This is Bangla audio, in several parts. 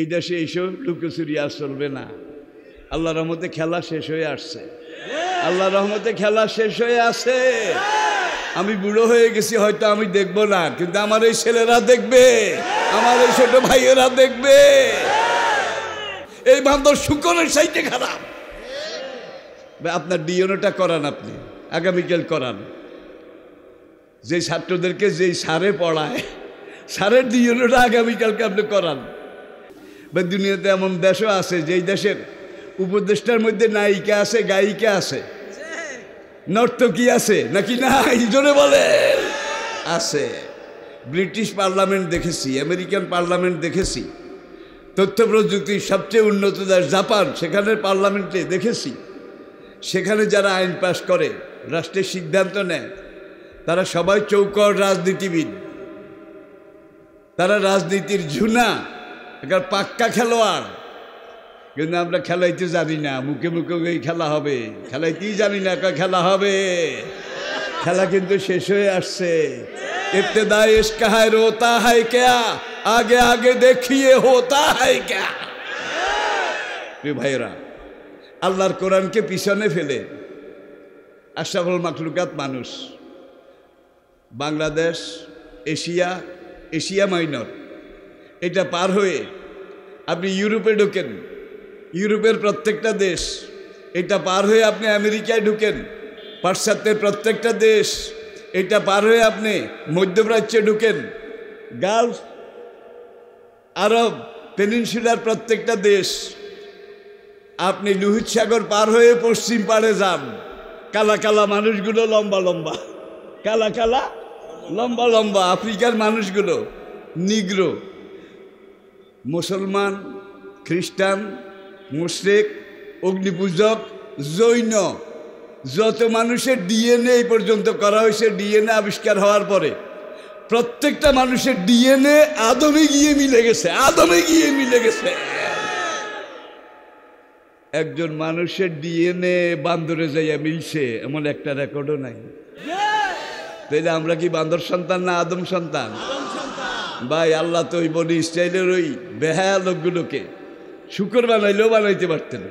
এই দেশে এইসব আর চলবে না আল্লাহ রহমতে খেলা শেষ হয়ে আসছে আল্লাহ রহমতে খেলা শেষ হয়ে আছে আমি বুড়ো হয়ে গেছি হয়তো আমি দেখব না কিন্তু আমার এই ছেলেরা দেখবে আমার এই ছোট ভাইয়েরা দেখবে এই বান্ধব শুকরের সাইটে খারাপ আপনার ডিএনওটা করান আপনি আগামীকাল করান যে ছাত্রদেরকে যেই সারে পড়ায় সারের ডিএনওটা আগামীকালকে আপনি করান বা দুনিয়াতে এমন দেশও আছে যেই দেশের উপদেষ্টার মধ্যে নায়িকা আছে গায়িকা আছে নর্তকী আছে নাকি নাই জোরে বলে আছে ব্রিটিশ পার্লামেন্ট দেখেছি আমেরিকান পার্লামেন্ট দেখেছি তথ্য প্রযুক্তির সবচেয়ে উন্নত দেশ জাপান সেখানের পার্লামেন্টে দেখেছি সেখানে যারা আইন পাশ করে রাষ্ট্রের সিদ্ধান্ত নেয় তারা সবাই চৌকর রাজনীতিবিদ তারা রাজনীতির ঝুনা এখানে পাক্কা খেলোয়াড় কিন্তু আমরা খেলাইতে জানি না মুখে মুখে এই খেলা হবে খেলাইতেই জানি না একা খেলা হবে খেলা কিন্তু শেষ হয়ে আসছে এতে দায় है রোতা হায় क्या আগে আগে দেখিয়ে হোতা হায় क्या ভাইরা আল্লাহর কোরআনকে পিছনে ফেলে আশরাফুল মাকলুকাত মানুষ বাংলাদেশ এশিয়া এশিয়া মাইনর এটা পার হয়ে আপনি ইউরোপে ঢোকেন ইউরোপের প্রত্যেকটা দেশ এটা পার হয়ে আপনি আমেরিকায় ঢুকেন পাশ্চাত্যের প্রত্যেকটা দেশ এটা পার হয়ে আপনি মধ্যপ্রাচ্যে ঢুকেন গালফ আরব পেনিনসুলার প্রত্যেকটা দেশ আপনি লুহিত সাগর পার হয়ে পশ্চিম পাড়ে যান কালা কালা মানুষগুলো লম্বা লম্বা কালা কালা লম্বা লম্বা আফ্রিকার মানুষগুলো নিগ্রো মুসলমান খ্রিস্টান মুশ্রিক অগ্নিপূজক জৈন যত মানুষের ডিএনএ এই পর্যন্ত করা হয়েছে ডিএনএ আবিষ্কার হওয়ার পরে প্রত্যেকটা মানুষের ডিএনএ আদমে গিয়ে মিলে গেছে আদমে গিয়ে মিলে গেছে একজন মানুষের ডিএনএ বান্দরে যাইয়া মিলছে এমন একটা রেকর্ডও নাই তাইলে আমরা কি বান্দর সন্তান না আদম সন্তান ভাই আল্লাহ তো ওই বনি ইসরায়েলের ওই বেহায়া লোকগুলোকে শুকর বানাইলেও বানাইতে পারতেন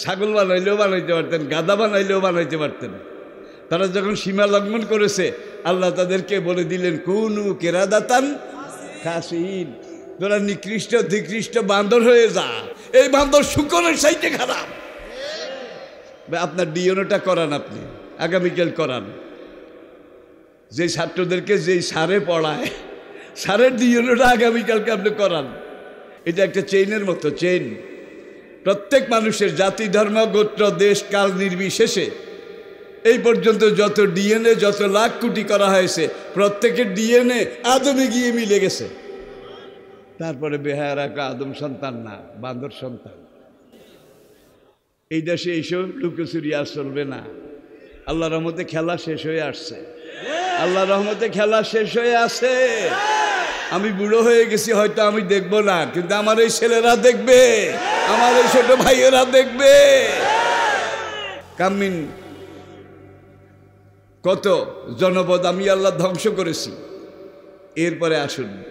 ছাগল বানাইলেও বানাইতে পারতেন গাদা বানাইলেও বানাইতে পারতেন তারা যখন সীমা লঙ্ঘন করেছে আল্লাহ তাদেরকে বলে দিলেন কুনু কেরাদাতান দাতান তোরা নিকৃষ্ট ধিকৃষ্ট বান্দর হয়ে যা এই বান্দর শুকরের সাইডে খারাপ আপনার ডিএনএটা করান আপনি আগামীকাল করান যে ছাত্রদেরকে যেই সারে পড়ায় সারের দুই ইউরোটা আগামীকালকে আপনি করান এটা একটা চেইনের মতো চেইন প্রত্যেক মানুষের জাতি ধর্ম গোত্র দেশ কাল নির্বিশেষে এই পর্যন্ত যত ডিএনএ যত লাখ কোটি করা হয়েছে প্রত্যেকের ডিএনএ আদমে গিয়ে মিলে গেছে তারপরে বেহারাকে আদম সন্তান না বান্দর সন্তান এই দেশে এইসব লুকোচুরি আর চলবে না আল্লাহ রহমতে খেলা শেষ হয়ে আসছে আল্লাহ রহমতে খেলা শেষ হয়ে আছে আমি বুড়ো হয়ে গেছি হয়তো আমি দেখব না কিন্তু আমার এই ছেলেরা দেখবে আমার এই ছোট ভাইয়েরা দেখবে কামিন কত জনপদ আমি আল্লাহ ধ্বংস করেছি এরপরে আসুন